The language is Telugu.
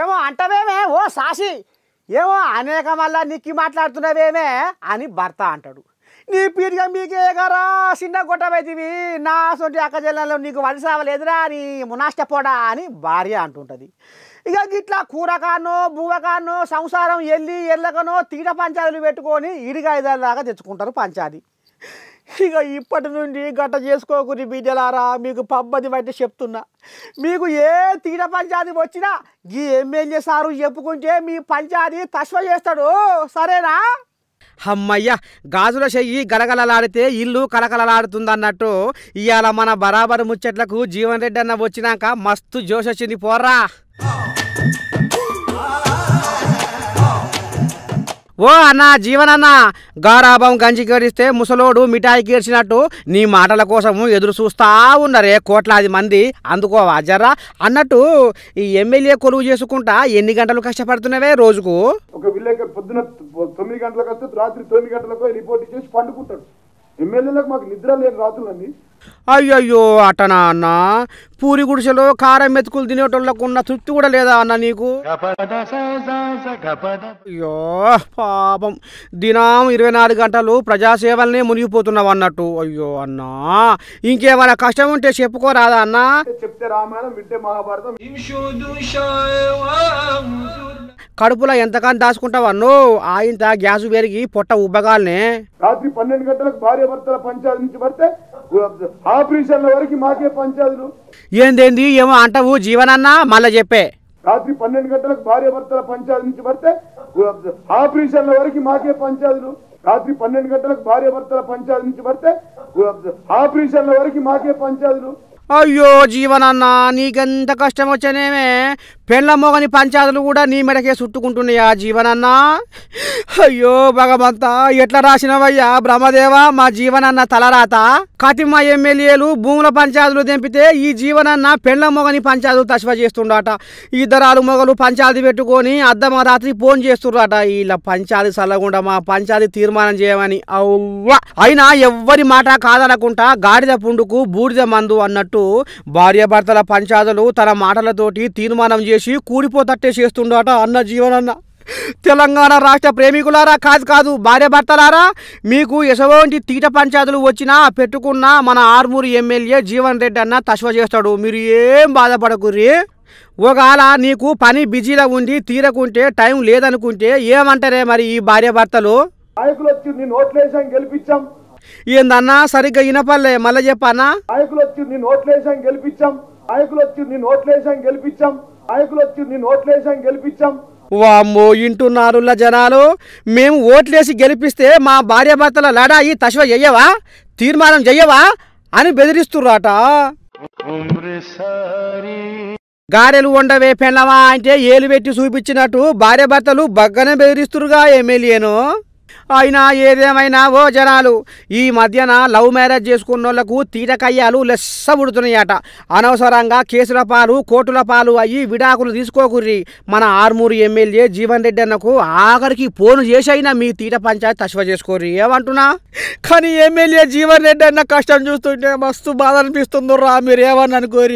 ఏమో అంటవేమే ఓ సాసి ఏమో అనేక మళ్ళా నీకు మాట్లాడుతున్నవేమే అని భర్త అంటాడు నీ పీరిగా మీకే గారా చిన్న గొట్టవైతివి నా సొంటి అక్క జిల్లాలో నీకు వడిసావలేదురా నీ మునాష్టపోడా అని భార్య అంటుంటుంది ఇక గిట్లా కూరకానో బువకానో సంసారం ఎల్లి ఎల్లకనో తీట పంచాదులు పెట్టుకొని ఇడిగా ఐదారు దాకా తెచ్చుకుంటారు పంచాది ఇక ఇప్పటి నుండి గట్ట చేసుకోకుని బిడ్డలారా మీకు పబ్బది బట్టి చెప్తున్నా మీకు ఏ తీర పంచాయతీ వచ్చినా ఈ ఎమ్మెల్యే సారు చెప్పుకుంటే మీ పంచాయతీ తస్వ చేస్తాడు సరేనా హమ్మయ్య గాజుల చెయ్యి గలగలలాడితే ఇల్లు కలకలలాడుతుందన్నట్టు ఇవాళ మన బరాబరు ముచ్చట్లకు జీవన్ రెడ్డి అన్న వచ్చినాక మస్తు జోష్ వచ్చింది పోర్రా ఓ అన్న జీవనన్న గారాభం గంజి కేరిస్తే ముసలోడు మిఠాయి కేర్చినట్టు నీ మాటల కోసము ఎదురు చూస్తా ఉన్నారే కోట్లాది మంది అందుకో జర్రా అన్నట్టు ఈ ఎమ్మెల్యే కొలువు చేసుకుంటా ఎన్ని గంటలు కష్టపడుతున్నవే రోజుకు ఒక విలేకరు పొద్దున తొమ్మిది గంటలకు వస్తే రాత్రి తొమ్మిది గంటలకు రిపోర్ట్ చేసి పండుకుంటాడు ఎమ్మెల్యేలకు మాకు నిద్ర లేని రాత్రులండి అయ్యయ్యో అటనా అన్న పూరి గుడిసెలో కారం మెతుకులు తినేటోళ్ళకు ఉన్న తృప్తి కూడా లేదా అన్న నీకు అయ్యో పాపం దినం ఇరవై నాలుగు గంటలు ప్రజాసేవలనే మునిగిపోతున్నావు అన్నట్టు అయ్యో అన్నా ఇంకేమైనా కష్టం ఉంటే చెప్పుకోరాదా అన్నా చెప్తే రామాయణం వింటే మహాభారతం కడుపులో ఎంతకాని దాచుకుంటావా నువ్వు గ్యాస్ పెరిగి పొట్ట ఉబ్బగాలనే రాత్రి పన్నెండు గంటలకు భార్య భర్తల పంచాయతీ నుంచి పడితే ఆపరేషన్ల వరకు మాకే పంచాయతీలు ఏందేంది ఏమో అంటావు జీవనన్నా మళ్ళా చెప్పే రాత్రి పన్నెండు గంటలకు భార్య భర్తల పంచాయతీ నుంచి పడితే ఆపరేషన్ల వరకు మాకే పంచాయతీలు రాత్రి పన్నెండు గంటలకు భార్య భర్తల పంచాయతీ నుంచి పడితే ఆపరేషన్ల వరకు మాకే పంచాయతీలు అయ్యో జీవనన్నా నీకెంత కష్టం వచ్చానేమే పెళ్ళ మొగని పంచాదులు కూడా నీ మెడకే చుట్టుకుంటున్నాయా జీవనన్నా అయ్యో భగవంతా ఎట్లా రాసినవయ్యా బ్రహ్మదేవ మా జీవనన్న తలరాత కతిమ ఎమ్మెల్యేలు భూముల పంచాదులు తెంపితే ఈ జీవనన్న పెళ్ళ మొగని పంచాదులు తశ్వ చేస్తుండట ఇద్దరాలు మొగలు పంచాది పెట్టుకొని అద్దమ రాత్రి ఫోన్ చేస్తుండట వీళ్ళ పంచాది చల్లకుండా మా పంచాది తీర్మానం చేయమని అవ్వ అయినా ఎవ్వరి మాట కాదనకుండా గాడిద పుండుకు బూడిద మందు అన్నట్టు భార్యాభర్తల పంచాదులు తన మాటలతోటి తీర్మానం చేసి చేసి కూడిపోతట్టే చేస్తుండట అన్న జీవనన్న తెలంగాణ రాష్ట్ర ప్రేమికులారా కాదు కాదు భార్య భర్తలారా మీకు ఎసవంటి తీట పంచాయతీలు వచ్చినా పెట్టుకున్న మన ఆర్మూరు ఎమ్మెల్యే జీవన్ రెడ్డి అన్న తశ్వ చేస్తాడు మీరు ఏం బాధపడకుర్రీ ఒకవేళ నీకు పని బిజీలో ఉండి తీరకుంటే టైం లేదనుకుంటే ఏమంటారే మరి ఈ భార్య భర్తలు నాయకులు వచ్చి నేను గెలిపించాం ఏందన్నా సరిగ్గా వినపల్లే మళ్ళా చెప్పానా నాయకులు వచ్చి నేను వేసాం గెలిపించాం నాయకులు వచ్చి నేను వేసాం గెలిపించాం నాయకులు వచ్చి నేను వేసాం గెలిపించాం వామ్మో ఇంటున్నారు జనాలు మేము ఓట్లేసి గెలిపిస్తే మా భార్యాభర్తల లడాయి తశ్వ చెయ్యవా తీర్మానం చెయ్యవా అని బెదిరిస్తుర్రాట గారెలు ఉండవే పెళ్ళవా అంటే ఏలు పెట్టి చూపించినట్టు భార్యాభర్తలు బగ్గనే బెదిరిస్తురుగా ఎమ్మెల్యేను అయినా ఏదేమైనా ఓ జనాలు ఈ మధ్యన లవ్ మ్యారేజ్ చేసుకున్న వాళ్ళకు తీటకయ్యాలు పుడుతున్నాయట అనవసరంగా కేసుల పాలు కోర్టుల పాలు అయ్యి విడాకులు తీసుకోకుర్రి మన ఆర్మూరు ఎమ్మెల్యే జీవన్ రెడ్డి అన్నకు ఆఖరికి ఫోన్ చేసైనా మీ తీట పంచాయతీ తశ్వ చేసుకోర్రి ఏమంటున్నా కానీ ఎమ్మెల్యే జీవన్ రెడ్డి అన్న కష్టం చూస్తుంటే మస్తు బాధ రా మీరు ఏమన్నా అనుకోరి